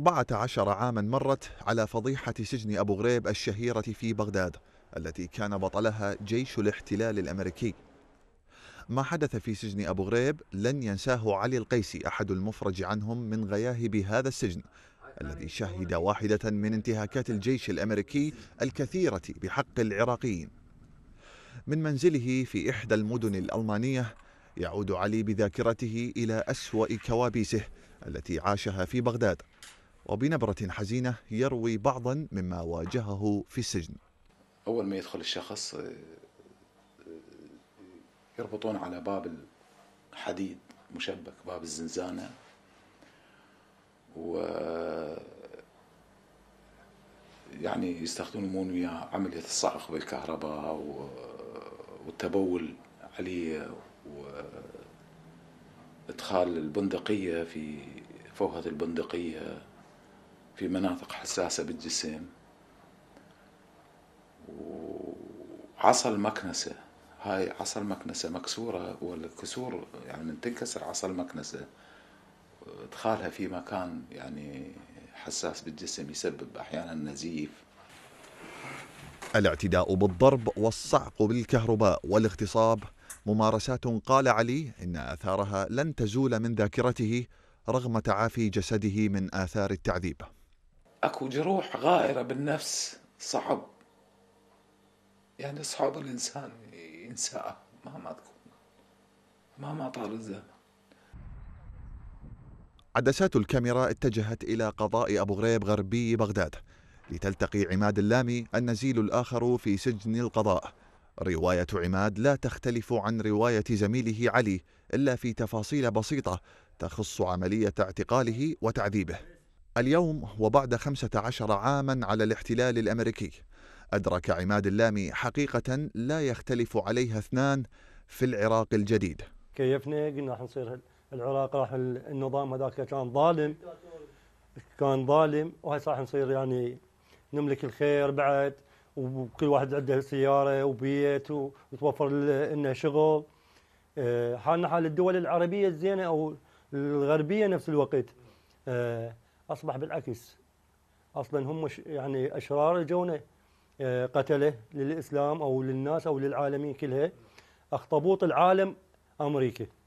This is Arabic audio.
14 عاما مرت على فضيحة سجن أبو غريب الشهيرة في بغداد التي كان بطلها جيش الاحتلال الأمريكي ما حدث في سجن أبو غريب لن ينساه علي القيسي أحد المفرج عنهم من غياهب هذا السجن الذي شهد واحدة من انتهاكات الجيش الأمريكي الكثيرة بحق العراقيين من منزله في إحدى المدن الألمانية يعود علي بذاكرته إلى أسوأ كوابيسه التي عاشها في بغداد وبنبرة حزينة يروي بعضا مما واجهه في السجن أول ما يدخل الشخص آه، آه، يربطون على باب الحديد مشبك باب الزنزانة و يعني يستخدمون وياه عملية الصرخ بالكهرباء و... والتبول عليه وإدخال البندقية في فوهة البندقية في مناطق حساسة بالجسم وعصا المكنسة هاي عصا المكنسة مكسورة والكسور يعني من تنكسر عصا المكنسة ادخالها في مكان يعني حساس بالجسم يسبب أحيانا نزيف الاعتداء بالضرب والصعق بالكهرباء والاغتصاب ممارسات قال علي إن آثارها لن تزول من ذاكرته رغم تعافي جسده من آثار التعذيب اكو جروح غائره بالنفس صعب يعني صعب الانسان ينساها مهما تكون مهما طال الزمن عدسات الكاميرا اتجهت إلى قضاء أبو غريب غربي بغداد لتلتقي عماد اللامي النزيل الآخر في سجن القضاء رواية عماد لا تختلف عن رواية زميله علي إلا في تفاصيل بسيطة تخص عملية اعتقاله وتعذيبه اليوم وبعد 15 عاما على الاحتلال الامريكي ادرك عماد اللامي حقيقه لا يختلف عليها اثنان في العراق الجديد. كيفنا قلنا راح نصير العراق راح النظام هذاك كان ظالم كان ظالم وهسه راح نصير يعني نملك الخير بعد وكل واحد عنده سياره وبيت وتوفر لنا شغل آه، حالنا حال الدول العربيه الزينه او الغربيه نفس الوقت آه، أصبح بالعكس أصلا هم يعني أشرار جونا آه، قتله للإسلام أو للناس أو للعالمين كلها أخطبوط العالم أمريكا